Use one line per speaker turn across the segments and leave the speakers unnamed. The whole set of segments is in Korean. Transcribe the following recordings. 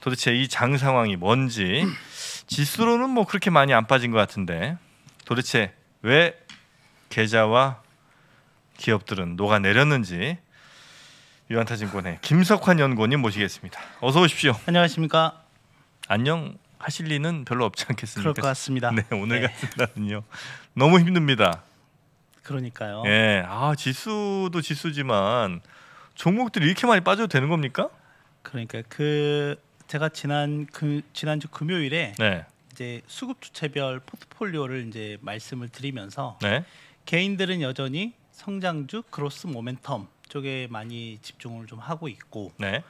도대체 이 장 상황이 뭔지 지수로는 뭐 그렇게 많이 안 빠진 것 같은데 도대체 왜 계좌와 기업들은 녹아내렸는지 유한타증권의 김석환 연구원님 모시겠습니다. 어서 오십시오. 안녕하십니까. 안녕 하실 리는 별로 없지 않겠습니까? 그럴 것 같습니다. 네, 오늘 네. 같은 날은요. 너무 힘듭니다.
그러니까요. 예, 네,
아 지수도 지수지만 종목들이 이렇게 많이 빠져도 되는 겁니까? 그러니까 그
제가 지난 그 지난주 금요일에 네. 이제 수급 주체별 포트폴리오를 이제 말씀을 드리면서 네. 개인들은 여전히 성장주 그로스 모멘텀 쪽에 많이 집중을 좀 하고 있고 네.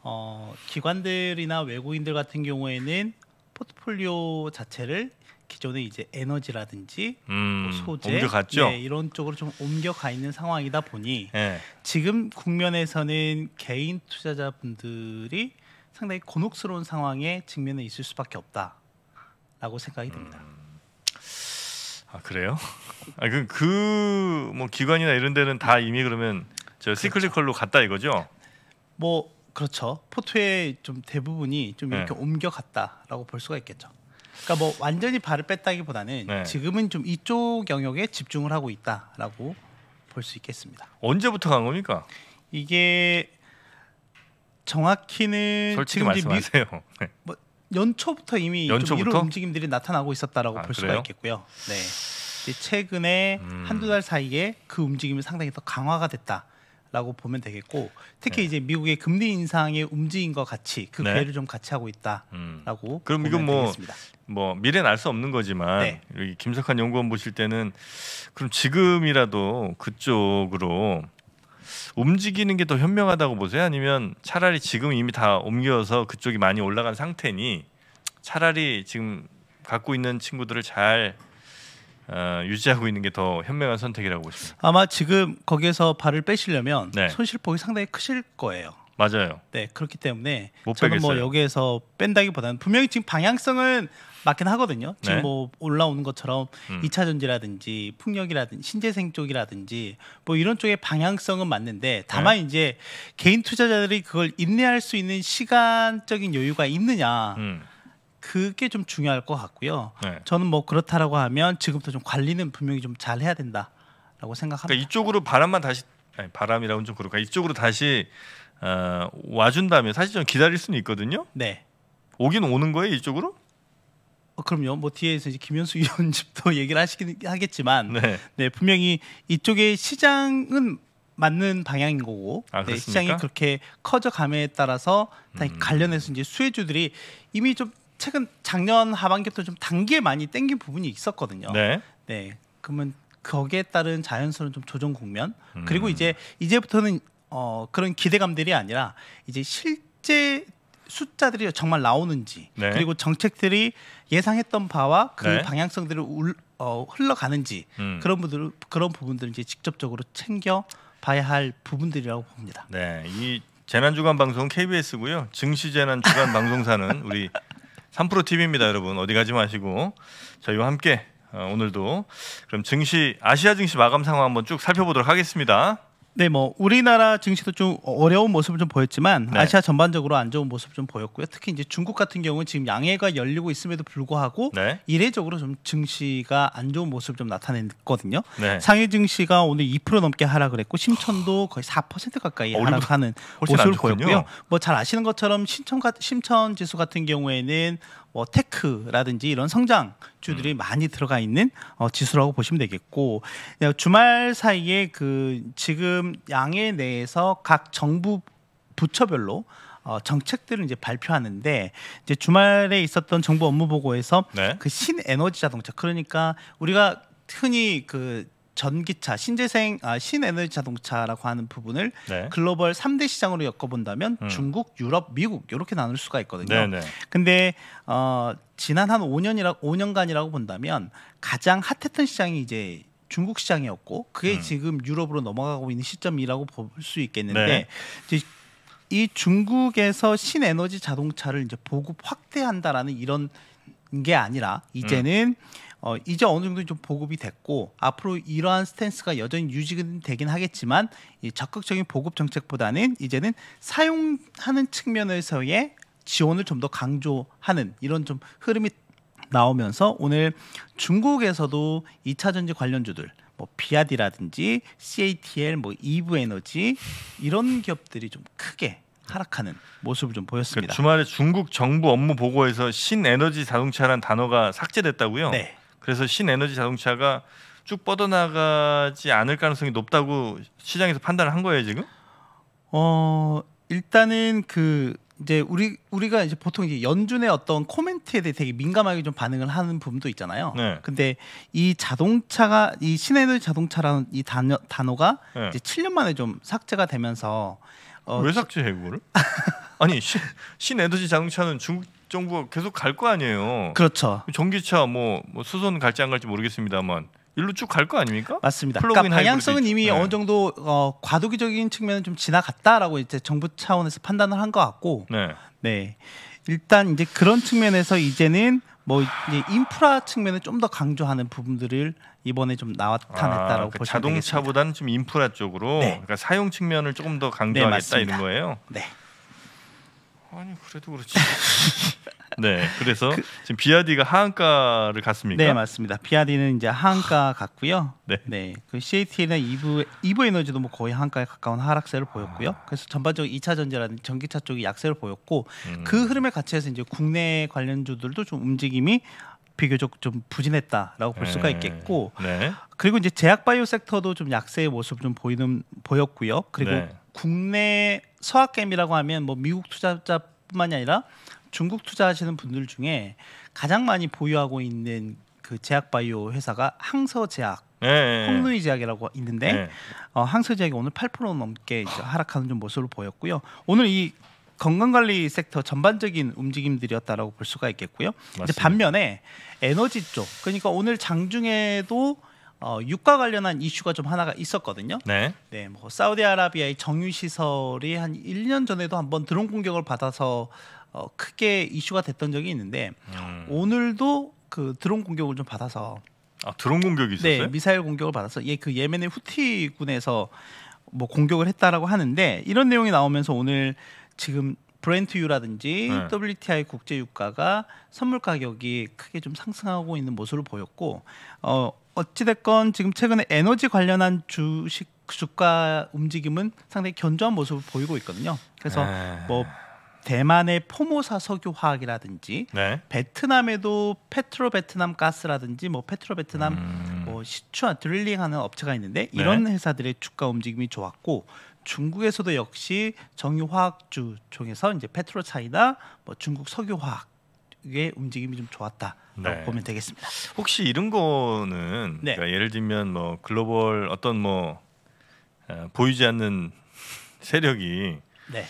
어, 기관들이나 외국인들 같은 경우에는 포트폴리오 자체를 기존에 이제 에너지라든지 음, 뭐 소재 네, 이런 쪽으로 좀 옮겨가 있는 상황이다 보니 네. 지금 국면에서는 개인 투자자분들이 상당히 곤혹스러운 상황에 직면해 있을 수밖에 없다라고 생각이 듭니다. 음...
아 그래요? 아그뭐 그, 기관이나 이런 데는 다 이미 그러면 저 그렇죠. 시클리컬로 갔다 이거죠?
뭐 그렇죠. 포트의 좀 대부분이 좀 이렇게 네. 옮겨갔다라고 볼 수가 있겠죠. 그러니까 뭐 완전히 발을 뺐다기보다는 네. 지금은 좀 이쪽 영역에 집중을 하고 있다라고 볼 수 있겠습니다.
언제부터 간 겁니까?
이게 정확히는 지금 말씀하세요. 미, 네. 뭐 연초부터 이미 연초부터? 이런 움직임들이 나타나고 있었다라고 아, 볼 수가 그래요? 있겠고요. 네. 최근에 음. 한두달 사이에 그 움직임이 상당히 더 강화가 됐다. 라고 보면 되겠고 특히 네. 이제 미국의 금리 인상의 움직임과 같이 그 네. 괴를 좀 같이 하고 있다라고
음.
그럼 이건 뭐, 되겠습니다.
뭐 미래는 알 수 없는 거지만 네. 여기 김석환 연구원 보실 때는 그럼 지금이라도 그쪽으로 움직이는 게 더 현명하다고 보세요? 아니면 차라리 지금 이미 다 옮겨서 그쪽이 많이 올라간 상태니 차라리 지금 갖고 있는 친구들을 잘 어, 유지하고 있는 게 더 현명한 선택이라고 보십니다.
아마 지금 거기에서 발을 빼시려면 네. 손실폭이 상당히 크실 거예요. 맞아요. 네 그렇기 때문에 저는 뭐 여기에서 뺀다기보다는 분명히 지금 방향성은 맞긴 하거든요. 지금 네. 뭐 올라오는 것처럼 음. 이차 전지라든지 풍력이라든지 신재생 쪽이라든지 뭐 이런 쪽의 방향성은 맞는데 다만 네. 이제 개인 투자자들이 그걸 인내할 수 있는 시간적인 여유가 있느냐. 음. 그게 좀 중요할 것 같고요. 네. 저는 뭐 그렇다라고 하면 지금부터 좀 관리는 분명히 좀 잘 해야 된다라고
생각합니다. 그러니까 이쪽으로 바람만 다시 아니, 바람이라고는 좀 그럴까 그러니까 이쪽으로 다시 어, 와준다면 사실 좀 기다릴 수는 있거든요. 네. 오긴 오는 거예요 이쪽으로?
어, 그럼요. 뭐 뒤에서 이제 김현수 의원 집도 얘기를 하시긴 하겠지만, 네. 네, 분명히 이쪽의 시장은 맞는 방향인 거고 아, 네, 시장이 그렇게 커져감에 따라서 음. 관련해서 이제 수혜주들이 이미 좀 최근 작년 하반기부터 좀 단기에 많이 땡긴 부분이 있었거든요. 네. 네. 그러면 거기에 따른 자연스러운 좀 조정 국면 음. 그리고 이제 이제부터는 어, 그런 기대감들이 아니라 이제 실제 숫자들이 정말 나오는지 네. 그리고 정책들이 예상했던 바와 그 네. 방향성들을 울, 어, 흘러가는지 음. 그런 분들 그런 부분들을 이제 직접적으로 챙겨 봐야 할 부분들이라고
봅니다. 네, 이 재난 주간 방송 KBS고요. 증시 재난 주간 방송사는 우리 3프로 TV입니다, 여러분. 어디 가지 마시고 저희와 함께 어, 오늘도 그럼 증시 아시아 증시 마감 상황 한번 쭉 살펴보도록 하겠습니다.
네, 뭐 우리나라 증시도 좀 어려운 모습을 좀 보였지만 네. 아시아 전반적으로 안 좋은 모습 좀 보였고요. 특히 이제 중국 같은 경우는 지금 양해가 열리고 있음에도 불구하고 네. 이례적으로 좀 증시가 안 좋은 모습 좀 나타냈거든요. 네. 상해 증시가 오늘 2% 넘게 하락그랬고 심천도 거의 4% 가까이 어, 하락하는 모습을 보였고요. 뭐 잘 아시는 것처럼 심천 심천 지수 같은 경우에는 뭐 테크라든지 이런 성장주들이 음. 많이 들어가 있는 어, 지수라고 보시면 되겠고 예, 주말 사이에 그 지금 양해 내에서 각 정부 부처별로 어, 정책들을 이제 발표하는데 이제 주말에 있었던 정부 업무 보고에서 네. 그 신에너지 자동차 그러니까 우리가 흔히 그 전기차, 신재생, 아, 신에너지 자동차라고 하는 부분을 네. 글로벌 3대 시장으로 엮어본다면 음. 중국, 유럽, 미국 이렇게 나눌 수가 있거든요. 네네. 네. 근데 어, 지난 한 5년이라 5년간이라고 본다면 가장 핫했던 시장이 이제 중국 시장이었고 그게 음. 지금 유럽으로 넘어가고 있는 시점이라고 볼 수 있겠는데 네. 이 중국에서 신에너지 자동차를 이제 보급 확대한다라는 이런 게 아니라 이제는 음. 어, 이제 어느 정도 좀 보급이 됐고 앞으로 이러한 스탠스가 여전히 유지되긴 하겠지만 이 적극적인 보급 정책보다는 이제는 사용하는 측면에서의 지원을 좀 더 강조하는 이런 좀 흐름이 나오면서 오늘 중국에서도 이차 전지 관련주들 뭐 비아디라든지 CATL 뭐 이브 에너지
이런 기업들이 좀 크게 하락하는 모습을 좀 보였습니다. 그러니까 주말에 중국 정부 업무 보고에서 신에너지 자동차라는 단어가 삭제됐다고요? 네. 그래서 신에너지 자동차가 쭉 뻗어나가지 않을 가능성이 높다고 시장에서 판단을 한 거예요 지금?
어 일단은 그 이제 우리 우리가 이제 보통 이제 연준의 어떤 코멘트에 대해 되게 민감하게 좀 반응을 하는 부분도 있잖아요. 네. 근데 이 자동차가 이 신에너지 자동차라는 이 단어 단어가 네. 이제 7년
만에 좀 삭제가 되면서 어, 왜 삭제해 그거를? 아니 신, 신 에너지 자동차는 중국 정부가 계속 갈 거 아니에요. 그렇죠. 전기차 뭐, 뭐 수소는 갈지 안 갈지 모르겠습니다만 일로 쭉 갈 거 아닙니까? 맞습니다. 그러니까 방향성은 이미 네. 어느
정도 어, 과도기적인 측면은 좀 지나갔다라고 이제 정부 차원에서 판단을 한 것 같고,
네. 네.
일단 이제 그런 측면에서 이제는 뭐 이제 인프라 측면에 좀더 강조하는 부분들을 이번에 좀 나타냈다라고 아, 그 보시면 되겠습니다.
자동차보다는 좀 인프라 쪽으로 네. 그러니까 사용 측면을 조금 더 네, 강조하겠다 네, 이런 거예요. 네. 아니 그래도 그렇지. 네, 그래서 그, 지금 비아디가 하한가를 갔습니까? 네, 맞습니다.
비아디는 이제 하한가 갔고요. 네. 네. 그 CAT는 2부 이브 에너지도 뭐 거의 하한가에 가까운 하락세를 아. 보였고요. 그래서 전반적으로 2차 전지라는 전기차 쪽이 약세를 보였고 음. 그 흐름에 같이 해서 이제 국내 관련주들도 좀 움직임이 비교적 좀 부진했다라고 볼 수가 네. 있겠고 네. 그리고 이제 제약 바이오 섹터도 좀 약세의 모습 좀 보이는 보였고요. 그리고 네. 국내 서학개미라고 하면 뭐 미국 투자자뿐만이 아니라 중국 투자하시는 분들 중에 가장 많이 보유하고 있는 그 제약바이오 회사가 항서제약
네. 홍누이
제약이라고 있는데 네. 어, 항서 제약이 오늘 8% 넘게 하락하는 좀 모습을 보였고요. 오늘 이 건강관리 섹터 전반적인 움직임들이었다라고 볼 수가 있겠고요. 맞습니다. 이제 반면에 에너지 쪽, 그러니까 오늘 장중에도 어, 유가 관련한 이슈가 좀 하나가 있었거든요. 네. 네, 뭐 사우디아라비아의 정유 시설이 한 1년 전에도 한번 드론 공격을 받아서 어, 크게 이슈가 됐던 적이 있는데 음. 오늘도 그 드론 공격을 좀 받아서 아, 드론 공격이 네, 있었어요? 네, 미사일 공격을 받아서 예, 그 예멘의 후티군에서 뭐 공격을 했다라고 하는데 이런 내용이 나오면서 오늘 지금 브렌트유라든지 네. WTI 국제 유가가 선물 가격이 크게 좀 상승하고 있는 모습을 보였고 어 어찌됐건 지금 최근에 에너지 관련한 주식 주가 움직임은 상당히 견조한 모습을 보이고 있거든요. 그래서 에... 네. 뭐 대만의 포모사 석유 화학이라든지 네. 베트남에도 페트로 베트남 가스라든지 뭐 페트로 베트남 음... 뭐 시추아 드릴링하는 업체가 있는데 네. 이런 네. 회사들의 주가 움직임이 좋았고 중국에서도 역시 정유화학주 중에서 이제 페트로 차이나 뭐 중국 석유화학 쪽의 움직임이 좀 좋았다라고 네. 보면 되겠습니다.
혹시 이런 거는 네. 그러니까 예를 들면 뭐 글로벌 어떤 뭐 어, 보이지 않는 세력이 네.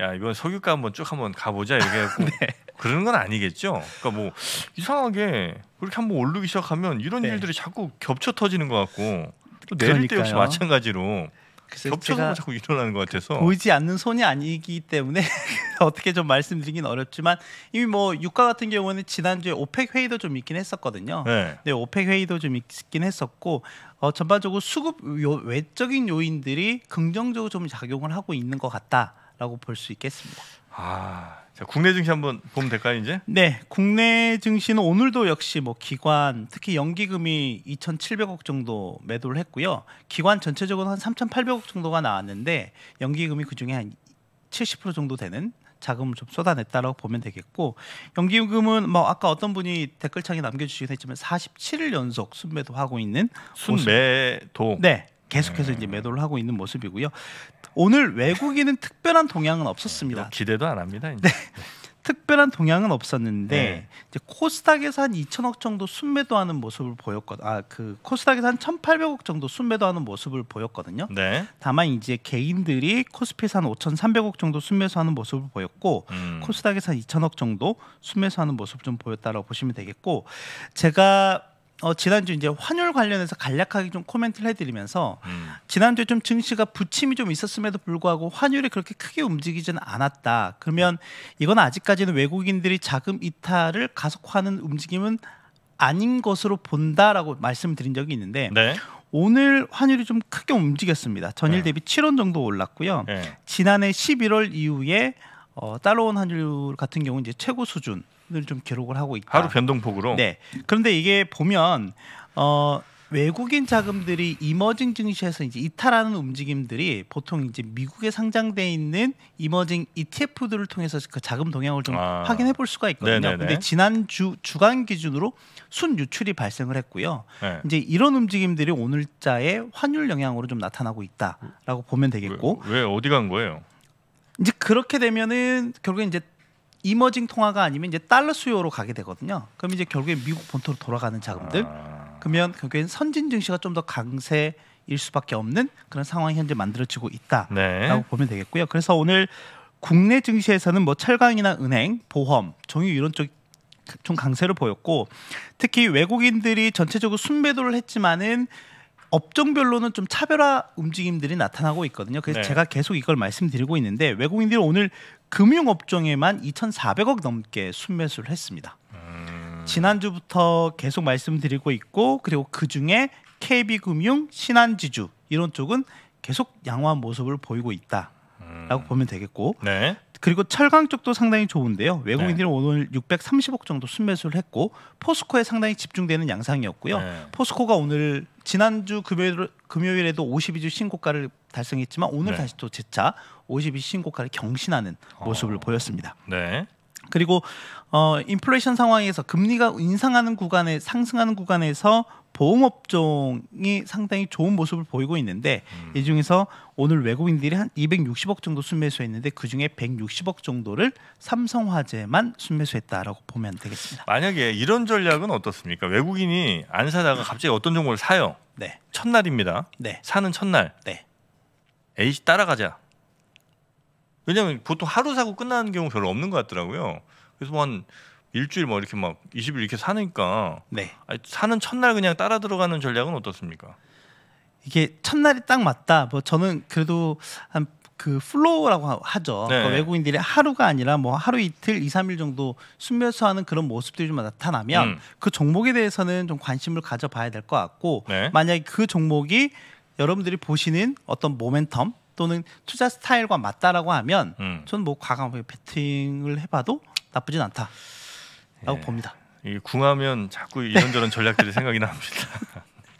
야 이번 석유가 한번 쭉 한번 가보자 이렇게 하고 네. 그러는 건 아니겠죠. 그러니까 뭐 이상하게 그렇게 한번 오르기 시작하면 이런 네. 일들이 자꾸 겹쳐 터지는 것 같고 또 내릴 때 역시 마찬가지로 겹쳐서 자꾸 일어나는 것 같아서 보이지
않는 손이 아니기 때문에 어떻게 좀 말씀드리긴 어렵지만 이미 뭐 유가 같은 경우는 지난주에 오펙 회의도 좀 있긴 했었거든요. 네. 네 오펙 회의도 좀 있긴 했었고 어, 전반적으로 수급 요, 외적인 요인들이 긍정적으로 좀 작용을 하고 있는 것 같다라고 볼 수 있겠습니다. 아 자, 국내 증시 한번 보면 될까요, 이제? 네, 국내 증시는 오늘도 역시 뭐 기관, 특히 연기금이 2,700억 정도 매도를 했고요. 기관 전체적으로 한 3,800억 정도가 나왔는데 연기금이 그중에 한 70% 정도 되는 자금을 좀 쏟아냈다라고 보면 되겠고 연기금은 뭐 아까 어떤 분이 댓글창에 남겨주시긴 했지만 47일 연속 순매도 하고 있는 순매도 모습. 네 계속해서 음. 이제 매도를 하고 있는 모습이고요. 오늘 외국인은 특별한 동향은 네, 없었습니다. 기대도 안 합니다. 이제. 네. 특별한 동향은 없었는데 네. 이제 코스닥에서 한 2천억 정도 순매도하는 모습을 보였거든. 아그 코스닥에서 한 1,800억 정도 순매도하는 모습을 보였거든요. 네. 다만 이제 개인들이 코스피에서 한 5,300억 정도 순매수하는 모습을 보였고 음. 코스닥에서 한 2천억 정도 순매수하는 모습 좀 보였다라고 보시면 되겠고 제가 어, 지난주 이제 환율 관련해서 간략하게 좀 코멘트를 해드리면서 음. 지난주에 좀 증시가 부침이 좀 있었음에도 불구하고 환율이 그렇게 크게 움직이지는 않았다. 그러면 이건 아직까지는 외국인들이 자금 이탈을 가속화하는 움직임은 아닌 것으로 본다라고 말씀드린 적이 있는데 네. 오늘 환율이 좀 크게 움직였습니다. 전일 네. 대비 네. 7원 정도 올랐고요. 네. 지난해 11월 이후에 어, 달러원 환율 같은 경우는 이제 최고 수준 늘좀 기록을 하고 있다.
하루 변동폭으로. 네.
그런데 이게 보면 어 외국인 자금들이 이머징 증시에서 이제 이탈하는 움직임들이 보통 이제 미국에 상장돼 있는 이머징 ETF들을 통해서 그 자금 동향을 좀 아. 확인해 볼 수가 있거든요. 그런데 지난주 주간 기준으로 순 유출이 발생을 했고요. 네. 이제 이런 움직임들이 오늘자의 환율 영향으로 좀 나타나고 있다라고 보면 되겠고.
왜, 왜 어디 간 거예요?
이제 그렇게 되면은 결국에 이제 이머징 통화가 아니면 이제 달러 수요로 가게 되거든요. 그럼 이제 결국엔 미국 본토로 돌아가는 자금들. 아. 그러면 결국엔 선진 증시가 좀 더 강세일 수밖에 없는 그런 상황이 현재 만들어지고 있다라고 네. 보면 되겠고요. 그래서 오늘 국내 증시에서는 뭐 철강이나 은행, 보험, 종유 이런 쪽 좀 강세를 보였고 특히 외국인들이 전체적으로 순매도를 했지만은 업종별로는 좀 차별화 움직임들이 나타나고 있거든요. 그래서 네. 제가 계속 이걸 말씀드리고 있는데 외국인들이 오늘 금융업종에만 2,400억 넘게 순매수를 했습니다. 음. 지난주부터 계속 말씀드리고 있고 그리고 그중에 KB금융, 신한지주 이런 쪽은 계속 양호한 모습을 보이고 있다라고 음... 보면 되겠고 네. 그리고 철강 쪽도 상당히 좋은데요. 외국인들은 네. 오늘 630억 정도 순매수를 했고 포스코에 상당히 집중되는 양상이었고요. 네. 포스코가 오늘 지난주 금요일, 금요일에도 52주 신고가를 달성했지만 오늘 네. 다시 또 재차 52주 신고가를 경신하는 어. 모습을 어. 보였습니다. 네. 그리고 어 인플레이션 상황에서 금리가 인상하는 구간에 상승하는 구간에서 보험업종이 상당히 좋은 모습을 보이고 있는데 음. 이 중에서 오늘 외국인들이 한 260억 정도 순매수했는데 그 중에 160억 정도를 삼성화재만 순매수했다라고
보면 되겠습니다. 만약에 이런 전략은 어떻습니까? 외국인이 안 사다가 갑자기 어떤 종목을 사요. 네. 첫날입니다. 네. 사는 첫날. 네. A 씨 따라가자. 왜냐하면 보통 하루 사고 끝나는 경우 별로 없는 것 같더라고요. 그래서 뭐한 일주일 뭐 이렇게 막 20일 이렇게 사니까 네. 아니, 사는 첫날 그냥 따라 들어가는 전략은 어떻습니까?
이게 첫날이 딱 맞다. 뭐 저는 그래도 한 그 플로우라고 하죠. 네. 그 외국인들이 하루가 아니라 뭐 하루 이틀, 이삼일 정도 숨면서 하는 그런 모습들이 좀 나타나면 음. 그 종목에 대해서는 좀 관심을 가져봐야 될 것 같고 네. 만약에 그 종목이 여러분들이 보시는 어떤 모멘텀 또는 투자 스타일과 맞다라고 하면 음. 저는 뭐 과감하게 배팅을 해봐도 나쁘진 않다.
라고 예. 봅니다. 이 궁하면 자꾸 이런저런 전략들이 생각이 납니다.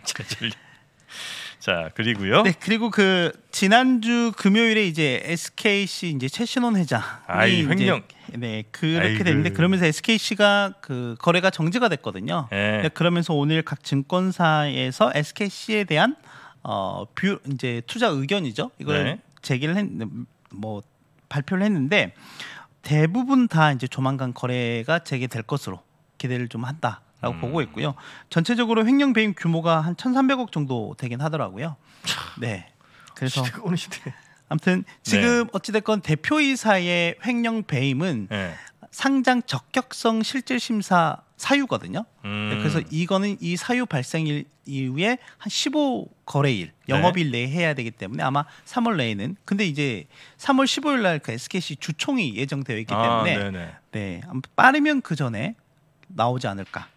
자 그리고요. 네
그리고 그 지난주 금요일에 이제 SKC 이제 최신원 회장이 아이, 횡령. 이제 네 그렇게 아이고. 됐는데 그러면서 SKC가 그 거래가 정지가 됐거든요. 네, 그러면서 오늘 각 증권사에서 SKC에 대한 어뷰 이제 투자 의견이죠. 이걸 네. 제기를 했, 뭐 발표를 했는데 대부분 다 이제 조만간 거래가 재개될 것으로 기대를 좀 한다. 라고 음. 보고 있고요. 전체적으로 횡령 배임 규모가 한 1,300억 정도 되긴 하더라고요. 네. 그래서 어느 시대. 아무튼 지금 네. 어찌 됐건 대표이사의 횡령 배임은 네. 상장 적격성 실질 심사 사유거든요. 네, 음. 그래서 이거는 이 사유 발생일 이후에 한 15 거래일 네. 영업일 네. 내에 해야 되기 때문에 아마 3월 내에는 근데 이제 3월 15일 날 그 SKC 주총이 예정되어 있기 아, 때문에 네네. 네, 빠르면 그 전에 나오지 않을까.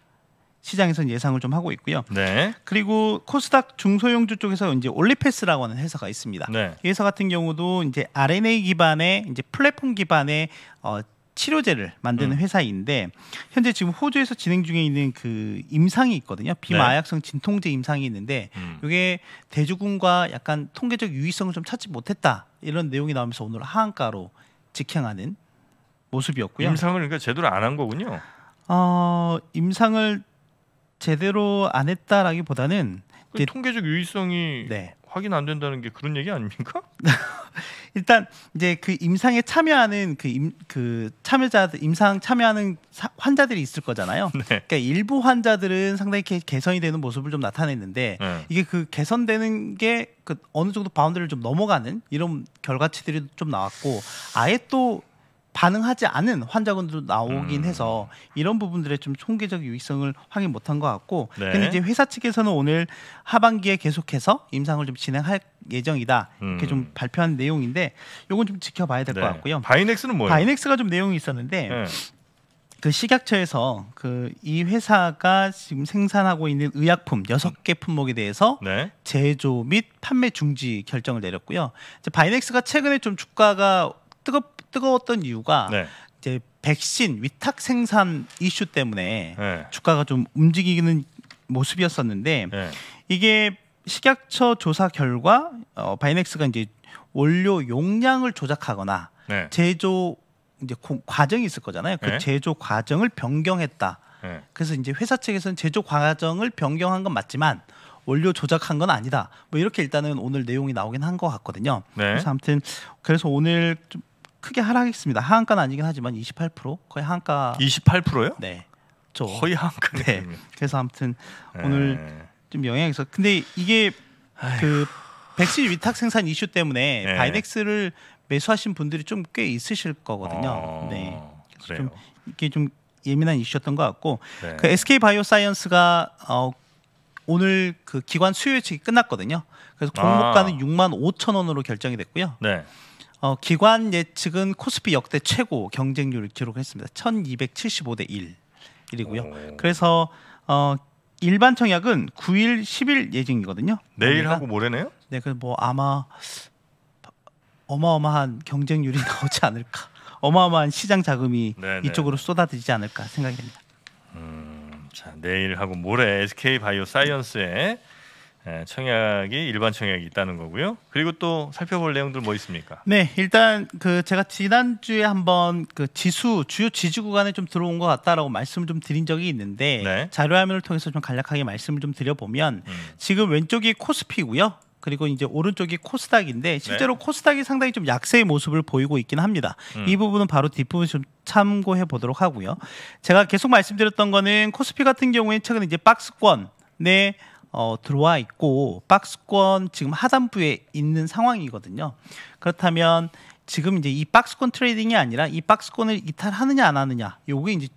시장에서는 예상을 좀 하고 있고요. 네. 그리고 코스닥 중소형주 쪽에서 이제 올리패스라고 하는 회사가 있습니다. 네. 이 회사 같은 경우도 이제 R&A 기반의 이제 플랫폼 기반의 어, 치료제를 만드는 음. 회사인데 현재 지금 호주에서 진행 중에 있는 그 임상이 있거든요. 네. 비마약성 진통제 임상이 있는데 음. 이게 대주군과 약간 통계적 유의성을 좀 찾지 못했다 이런 내용이 나오면서 오늘 하한가로 직행하는 모습이었고요. 임상을
그러니까 제대로 안 한 거군요.
어, 임상을 제대로 안 했다라기보다는
그 통계적 유의성이 네. 확인 안 된다는 게 그런 얘기 아닙니까?
일단 이제 그 임상에 참여하는 그, 임, 그 참여자들 임상 참여하는 사, 환자들이 있을 거잖아요. 네. 그러니까 일부 환자들은 상당히 개, 개선이 되는 모습을 좀 나타냈는데 네. 이게 그 개선되는 게 그 어느 정도 바운드를 좀 넘어가는 이런 결과치들이 좀 나왔고 아예 또 반응하지 않은 환자분들도 나오긴 음. 해서 이런 부분들의 좀 총기적 유익성을 확인 못한 것 같고 네. 근데 이제 회사 측에서는 오늘 하반기에 계속해서 임상을 좀 진행할 예정이다 이렇게 좀 음. 발표한 내용인데 요건 좀 지켜봐야 될것 네. 같고요.
바이넥스는 뭐예요?
바이넥스가 좀 내용이 있었는데 네. 그 식약처에서 그 이 회사가 지금 생산하고 있는 의약품 여섯 개 품목에 대해서 네. 제조 및 판매 중지 결정을 내렸고요. 바이넥스가 최근에 좀 주가가 뜨거 뜨거웠던 이유가 네. 이제 백신 위탁 생산 이슈 때문에 네. 주가가 좀 움직이는 모습이었었는데 네. 이게 식약처 조사 결과 어, 바이넥스가 이제 원료 용량을 조작하거나 네. 제조 이제 과정이 있을 거잖아요. 그 네. 제조 과정을 변경했다. 그래서 이제 회사 측에서는 제조 과정을 변경한 건 맞지만 원료 조작한 건 아니다. 뭐 이렇게 일단은 오늘 내용이 나오긴 한 것 같거든요. 네. 그래서 아무튼 그래서 오늘 좀 크게 하락했습니다. 하한가는 아니긴 하지만 28% 거의 하한가. 28%요? 네. 저 거의 하한가. 네. 그래서 아무튼 네. 오늘 좀 영향이 있어. 근데 이게 아이고. 그 백신 위탁 생산 이슈 때문에 에 네. 바이넥스를 매수하신 분들이 좀 꽤 있으실 거거든요. 어... 네. 그래요. 좀 이게 좀 예민한 이슈였던 것 같고 네. 그 SK 바이오사이언스가 어, 오늘 그 기관 수요 예측이 끝났거든요. 그래서 공모가는 아. 6만 5천 원으로 결정이 됐고요. 네. 어, 기관 예측은 코스피 역대 최고 경쟁률을 기록했습니다. 1275대 1이고요. 어. 그래서 어, 일반 청약은 9일, 10일 예정이거든요. 내일하고 그러니까 모레네요? 네, 그뭐 아마 어마어마한 경쟁률이 나오지 않을까. 어마어마한 시장 자금이 네네. 이쪽으로 쏟아지지 않을까 생각이 됩니다.
음, 자, 내일하고 모레 SK 바이오 사이언스의 예, 청약이 일반 청약이 있다는 거고요. 그리고 또 살펴볼 내용들 뭐 있습니까?
네, 일단 그 제가 지난 주에 한번 그 지수 주요 지지 구간에 좀 들어온 것 같다라고 말씀을 좀 드린 적이 있는데 네. 자료 화면을 통해서 좀 간략하게 말씀을 좀 드려보면 음. 지금 왼쪽이 코스피고요. 그리고 이제 오른쪽이 코스닥인데 네. 실제로 네. 코스닥이 상당히 좀 약세의 모습을 보이고 있긴 합니다. 음. 이 부분은 바로 뒷부분 좀 참고해 보도록 하고요. 제가 계속 말씀드렸던 거는 코스피 같은 경우에 최근 이제 박스권 네, 어, 들어와 있고 박스권 지금 하단부에 있는 상황이거든요. 그렇다면 지금 이제 이 박스권 트레이딩이 아니라 이 박스권을 이탈하느냐 안 하느냐 요게 이제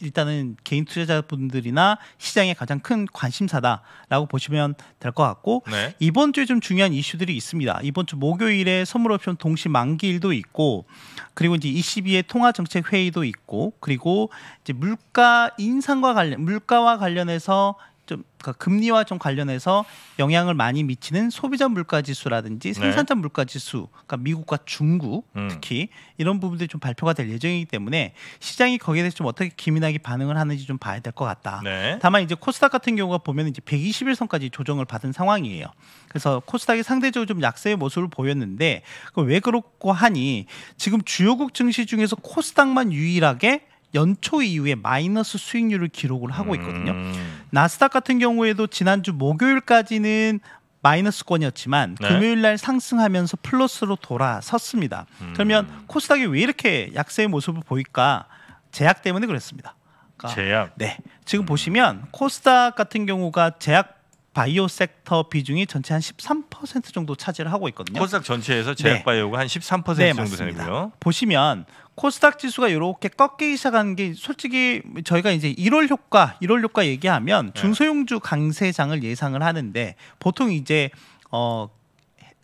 일단은 개인 투자자분들이나 시장의 가장 큰 관심사다라고 보시면 될 것 같고 네. 이번 주에 좀 중요한 이슈들이 있습니다. 이번 주 목요일에 선물옵션 동시 만기일도 있고 그리고 이제 22의 통화 정책 회의도 있고 그리고 이제 물가 인상과 관련 물가와 관련해서 좀 그러니까 금리와 좀 관련해서 영향을 많이 미치는 소비자 물가 지수라든지 네. 생산자 네. 물가 지수, 그러니까 미국과 중국 음. 특히 이런 부분들이 좀 발표가 될 예정이기 때문에 시장이 거기에 대해서 좀 어떻게 기민하게 반응을 하는지 좀 봐야 될 것 같다. 네. 다만 이제 코스닥 같은 경우가 보면 이제 121선까지 조정을 받은 상황이에요. 그래서 코스닥이 상대적으로 좀 약세의 모습을 보였는데 왜 그렇고 하니 지금 주요국 증시 중에서 코스닥만 유일하게 연초 이후에 마이너스 수익률을 기록을 하고 있거든요. 음. 나스닥 같은 경우에도 지난주 목요일까지는 마이너스권이었지만 네. 금요일 날 상승하면서 플러스로 돌아섰습니다. 음. 그러면 코스닥이 왜 이렇게 약세의 모습을 보일까? 제약 때문에 그랬습니다. 그러니까 제약. 네. 지금 음. 보시면 코스닥 같은 경우가 제약 바이오 섹터 비중이 전체 한 13% 정도 차지를 하고 있거든요. 코스닥
전체에서 제약 네. 바이오가 한 13% 네, 정도 맞습니다. 되고요.
보시면 코스닥 지수가 이렇게 꺾여 시작한 게 솔직히 저희가 이제 1월 효과, 1월 효과 얘기하면 네. 중소형주 강세장을 예상을 하는데 보통 이제 어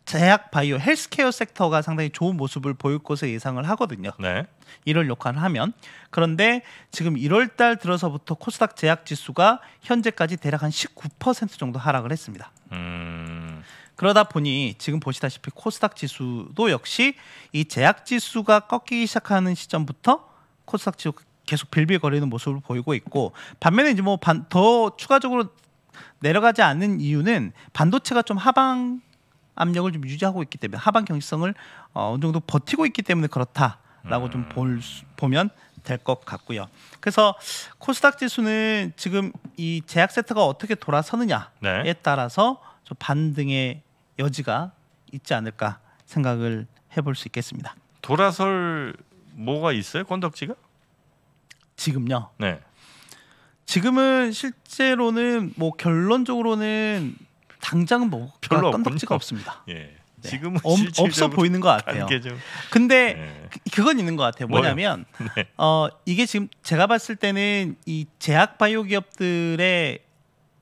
제약 바이오 헬스케어 섹터가 상당히 좋은 모습을 보일 것을 예상을 하거든요. 네. 이를 역할하면 그런데 지금 1월 달 들어서부터 코스닥 제약 지수가 현재까지 대략 한 19% 정도 하락을 했습니다. 음... 그러다 보니 지금 보시다시피 코스닥 지수도 역시 이 제약 지수가 꺾이기 시작하는 시점부터 코스닥 지수 계속 빌빌거리는 모습을 보이고 있고 반면에 이제 뭐 더 추가적으로 내려가지 않는 이유는 반도체가 좀 하방 압력을 좀 유지하고 있기 때문에 하방 경직성을 어, 어느 정도 버티고 있기 때문에 그렇다. 라고좀 음. 볼, 보면 될 것 같고요. 그래서 코스닥 지수는 지금 이 제약 세트가 어떻게 돌아서느냐에 네. 따라서 좀 반등의 여지가 있지 않을까 생각을 해볼 수 있겠습니다.
돌아설 뭐가 있어요? 건덕지가? 지금요. 네. 지금은 실제로는
뭐 결론적으로는 당장 뭐 별로 건덕지가 없습니다.
예. 네. 지금은 없어 보이는 것 같아요.
근데 네. 그, 그건 있는 것 같아요. 뭐냐면 네. 어, 이게 지금 제가 봤을 때는 이 제약 바이오 기업들의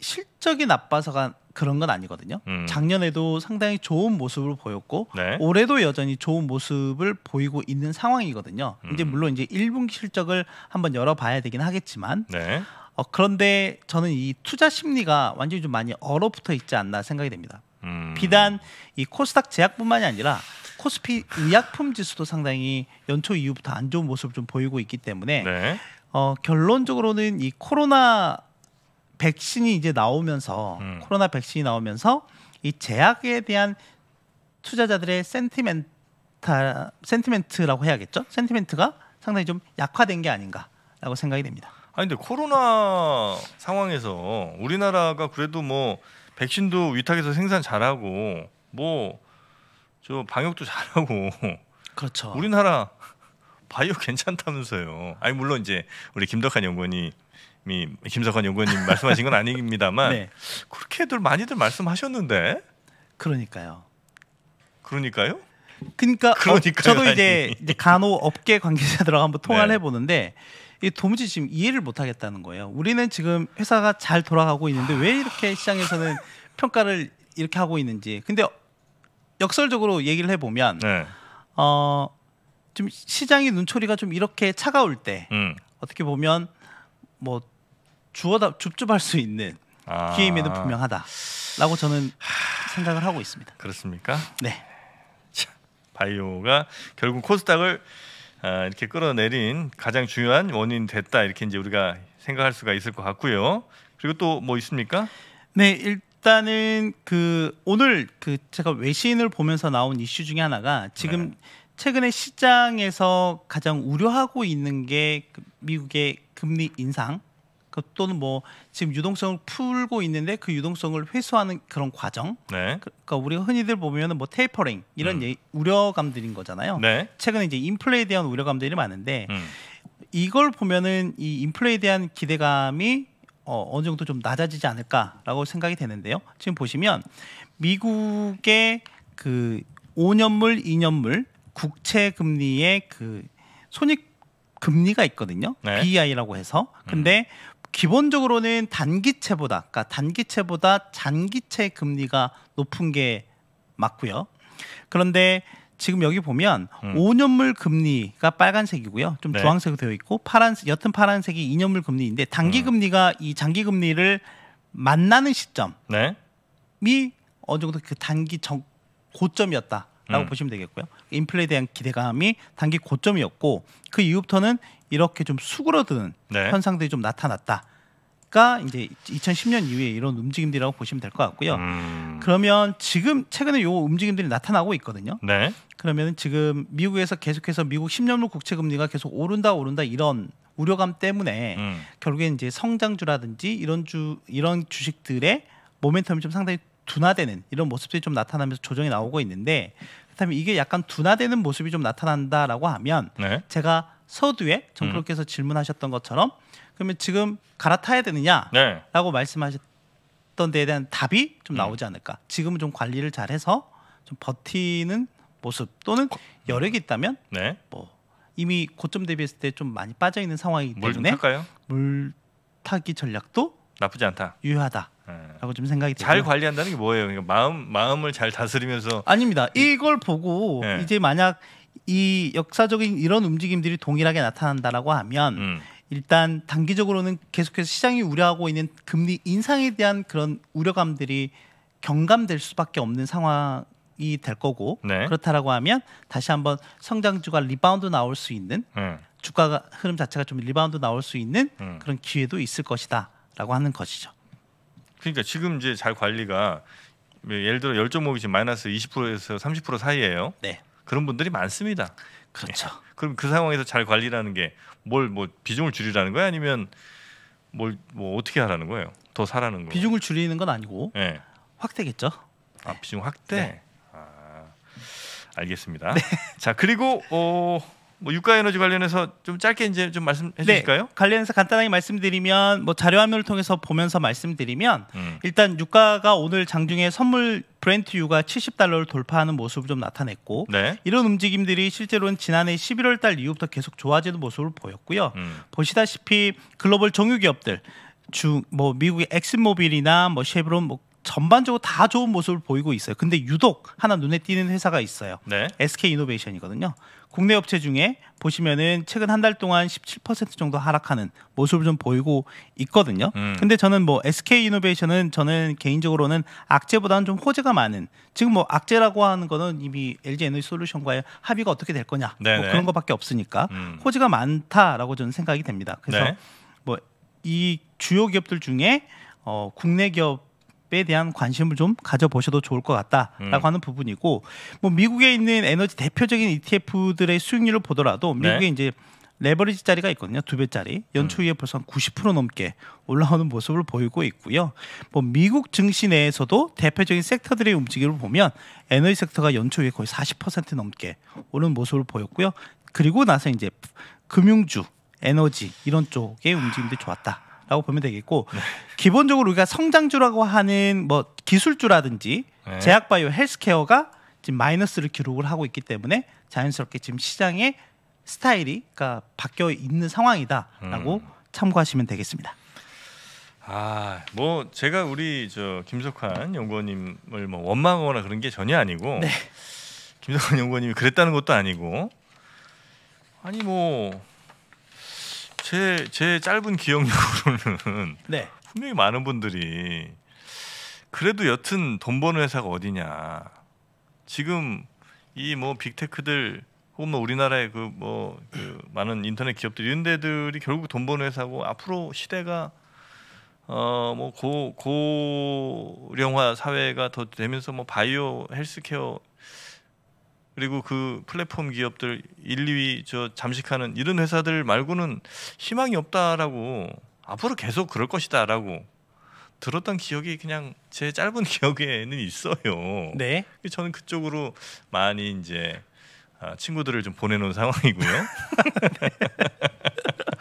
실적이 나빠서가 그런 건 아니거든요. 음. 작년에도 상당히 좋은 모습을 보였고 네. 올해도 여전히 좋은 모습을 보이고 있는 상황이거든요. 음. 이제 물론 이제 1분기 실적을 한번 열어봐야 되긴 하겠지만 네. 어, 그런데 저는 이 투자 심리가 완전히 좀 많이 얼어붙어 있지 않나 생각이 됩니다. 음. 비단 이 코스닥 제약뿐만이 아니라 코스피 의약품 지수도 상당히 연초 이후부터 안 좋은 모습을 좀 보이고 있기 때문에 네. 어, 결론적으로는 이 코로나 백신이 이제 나오면서 음. 코로나 백신이 나오면서 이 제약에 대한 투자자들의 센티멘타 센티멘트라고 해야겠죠? 센티멘트가 상당히 좀 약화된 게
아닌가라고 생각이 됩니다. 아 근데 코로나 상황에서 우리나라가 그래도 뭐 백신도 위탁해서 생산 잘하고 뭐 저 방역도 잘하고 그렇죠. 우리나라 바이오 괜찮다면서요. 아니 물론 이제 우리 김덕환 연구원이 미 김석환 연구원님 말씀하신 건 아닙니다만 네. 그렇게들 많이들 말씀하셨는데 그러니까요. 그러니까요?
그러니까 어, 저도 이제, 이제
간호업계 관계자들하고 한번 통화를 네. 해보는데 이 도무지 지금 이해를 못 하겠다는 거예요. 우리는 지금 회사가 잘 돌아가고 있는데 왜 이렇게 시장에서는 평가를 이렇게 하고 있는지. 근데 역설적으로 얘기를 해 보면 네. 어좀 시장의 눈초리가 좀 이렇게 차가울 때 음. 어떻게 보면 뭐 주워다 줍줍할 수 있는
아. 기회임에도
분명하다라고 저는 생각을 하고 있습니다.
그렇습니까? 네. 자, 바이오가 결국 코스닥을 아, 이렇게 끌어내린 가장 중요한 원인 됐다 이렇게 이제 우리가 생각할 수가 있을 것 같고요. 그리고 또 뭐 있습니까?
네, 일단은 그 오늘 그 제가 외신을 보면서 나온 이슈 중에 하나가 지금 네. 최근에 시장에서 가장 우려하고 있는 게 미국의 금리 인상 그 또는 뭐 지금 유동성을 풀고 있는데 그 유동성을 회수하는 그런 과정. 네. 그, 그러니까 우리가 흔히들 보면은 뭐 테이퍼링 이런 음. 예, 우려감들인 거잖아요. 네. 최근에 이제 인플레이에 대한 우려감들이 많은데 음. 이걸 보면은 이 인플레이에 대한 기대감이 어, 어느 정도 좀 낮아지지 않을까라고 생각이 되는데요. 지금 보시면 미국의 그 5년물, 2년물 국채 금리의 그 손익 금리가 있거든요. 네. BEI라고 해서. 근데 음. 기본적으로는 단기채보다 그러니까 단기채보다 장기채 금리가 높은 게 맞고요. 그런데 지금 여기 보면 음. 5년물 금리가 빨간색이고요. 좀 네. 주황색으로 되어 있고 파란색 옅 파란색이 2년물 금리인데 단기 음. 금리가 이 장기 금리를 만나는 시점이 네. 어느 정도 그 단기 정, 고점이었다라고 음. 보시면 되겠고요. 인플레에 대한 기대감이 단기 고점이었고 그 이후부터는 이렇게 좀 수그러드는 네. 현상들이 좀 나타났다. 가 이제 2010년 이후에 이런 움직임들이라고 보시면 될 것 같고요. 음... 그러면 지금 최근에 요 움직임들이 나타나고 있거든요. 네. 그러면 지금 미국에서 계속해서 미국 10년물 국채 금리가 계속 오른다 오른다 이런 우려감 때문에 음. 결국에 이제 성장주라든지 이런 주 이런 주식들의 모멘텀이 좀 상당히 둔화되는 이런 모습들이 좀 나타나면서 조정이 나오고 있는데 그렇다면 이게 약간 둔화되는 모습이 좀 나타난다라고 하면 네. 제가 서두에 정프로께서 음. 질문하셨던 것처럼 그러면 지금 갈아타야 되느냐라고 네. 말씀하셨던 데에 대한 답이 좀 음. 나오지 않을까. 지금은 좀 관리를 잘해서 좀 버티는 모습 또는 여력이 있다면 네. 뭐 이미 고점 대비했을 때 좀 많이 빠져 있는 상황이기 때문에 물 타기 전략도
나쁘지 않다. 유효하다. 라고 네. 좀 생각이 잘되고 관리한다는 게 뭐예요? 그러니까 마음 마음을 잘 다스리면서 아닙니다.
이걸 보고 네. 이제 만약 이 역사적인 이런 움직임들이 동일하게 나타난다라고 하면 음. 일단 단기적으로는 계속해서 시장이 우려하고 있는 금리 인상에 대한 그런 우려감들이 경감될 수밖에 없는 상황. 이될 거고 네. 그렇다라고 하면 다시 한번 성장주가 리바운드 나올 수 있는 음. 주가 흐름 자체가 좀 리바운드 나올 수 있는 음. 그런 기회도 있을 것이다라고 하는 것이죠.
그러니까 지금 이제 잘 관리가 예를 들어 열정 목이 지금 마이너스 20%에서 30% 사이예요. 네. 그런 분들이 많습니다. 그렇죠. 예. 그럼 그 상황에서 잘 관리라는 게 뭘 뭐 비중을 줄이라는 거야 아니면 뭘 뭐 어떻게 하라는 거예요? 더 사라는 거. 비중을 줄이는 건 아니고 예. 확대겠죠. 아 비중 확대. 네. 아, 알겠습니다. 네. 자 그리고 어. 뭐 유가 에너지 관련해서 좀 짧게 이제 좀 말씀해 네,
주실까요? 관련해서 간단하게 말씀드리면 뭐 자료 화면을 통해서 보면서 말씀드리면 음. 일단 유가가 오늘 장중에 선물 브랜트 유가 70달러를 돌파하는 모습을 좀 나타냈고 네. 이런 움직임들이 실제로는 지난해 11월 달 이후부터 계속 좋아지는 모습을 보였고요. 음. 보시다시피 글로벌 정유 기업들 중 뭐 미국의 엑스모빌이나뭐 쉐브론 뭐 전반적으로 다 좋은 모습을 보이고 있어요. 근데 유독 하나 눈에 띄는 회사가 있어요. 네. SK 이노베이션이거든요. 국내 업체 중에 보시면은 최근 한 달 동안 17% 정도 하락하는 모습을 좀 보이고 있거든요. 음. 근데 저는 뭐 SK 이노베이션은 저는 개인적으로는 악재보다는 좀 호재가 많은 지금 뭐 악재라고 하는 거는 이미 LG 에너지 솔루션과의 합의가 어떻게 될 거냐 뭐 네네. 뭐 그런 것밖에 없으니까 음. 호재가 많다라고 저는 생각이 됩니다. 그래서 네. 뭐이 주요 기업들 중에 어, 국내 기업 대에 대한 관심을 좀 가져보셔도 좋을 것 같다라고 음. 하는 부분이고 뭐 미국에 있는 에너지 대표적인 ETF들의 수익률을 보더라도 미국에 네. 이제 레버리지 짜리가 있거든요. 두 배짜리. 연초 음. 이후에 벌써 한90% 넘게 올라오는 모습을 보이고 있고요. 뭐 미국 증시 내에서도 대표적인 섹터들의 움직임을 보면 에너지 섹터가 연초 이후에 거의 40% 넘게 오는 모습을 보였고요. 그리고 나서 이제 금융주, 에너지 이런 쪽의 움직임도 좋았다. 라고 보면 되겠고 네. 기본적으로 우리가 성장주라고 하는 뭐 기술주라든지 네. 제약바이오 헬스케어가 지금 마이너스를 기록을 하고 있기 때문에 자연스럽게 지금 시장의 스타일이 그러니까 바뀌어 있는 상황이다라고 음. 참고하시면 되겠습니다.
아, 뭐 제가 우리 저 김석환 연구원님을 뭐 원망하거나 그런 게 전혀 아니고 네. 김석환 연구원님이 그랬다는 것도 아니고 아니 뭐 제제 짧은 기억력으로는 네. 분명히 많은 분들이 그래도 여튼 돈 버는 회사가 어디냐. 지금 이 뭐 빅테크들 혹은 뭐 우리나라의 그뭐 그 많은 인터넷 기업들 이런 데들이 결국 돈 버는 회사고 앞으로 시대가 어뭐 고령화 사회가 더 되면서 뭐 바이오 헬스케어 그리고 그 플랫폼 기업들 1, 2위 저 잠식하는 이런 회사들 말고는 희망이 없다라고 앞으로 계속 그럴 것이다라고 들었던 기억이 그냥 제 짧은 기억에는 있어요. 네. 저는 그쪽으로 많이 이제 아, 친구들을 좀 보내놓은 상황이고요.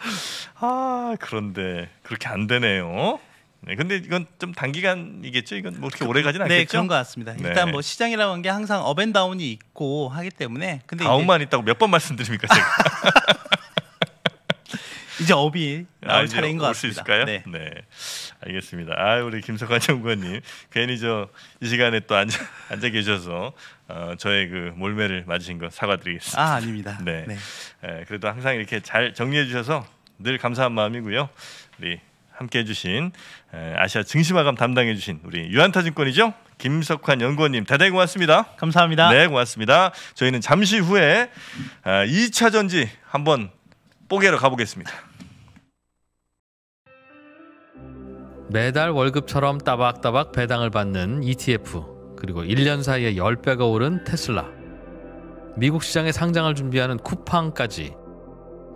아 그런데 그렇게 안 되네요. 네, 근데 이건 좀 단기간이겠죠. 이건 뭐 그렇게 그, 오래 가진 네, 않겠죠. 네, 그런 것 같습니다. 네. 일단 네. 뭐
시장이라는 게 항상 업앤다운이 있고 하기 때문에 근데 다운만
이제... 있다고 몇 번 말씀드립니까 제가. 이제 업이 나올 아, 차례인 것 같습니다. 수 있을까요? 네. 네. 알겠습니다. 아, 우리 김석환 연구원님 괜히 저 이 시간에 또 앉아, 앉아 계셔서 어, 저의 그 몰매를 맞으신 거 사과드리겠습니다. 아, 아닙니다. 네. 네. 네. 그래도 항상 이렇게 잘 정리해 주셔서 늘 감사한 마음이고요. 우리 함께 해주신 아시아 증시마감 담당해주신 우리 유한타증권이죠 김석환 연구원님 대단히 고맙습니다. 감사합니다. 네 고맙습니다. 저희는 잠시 후에 2차 아, 전지 한번 뽀개러 가보겠습니다.
매달 월급처럼 따박따박 배당을 받는 ETF 그리고 1년 사이에 10배가 오른 테슬라 미국 시장에 상장을 준비하는 쿠팡까지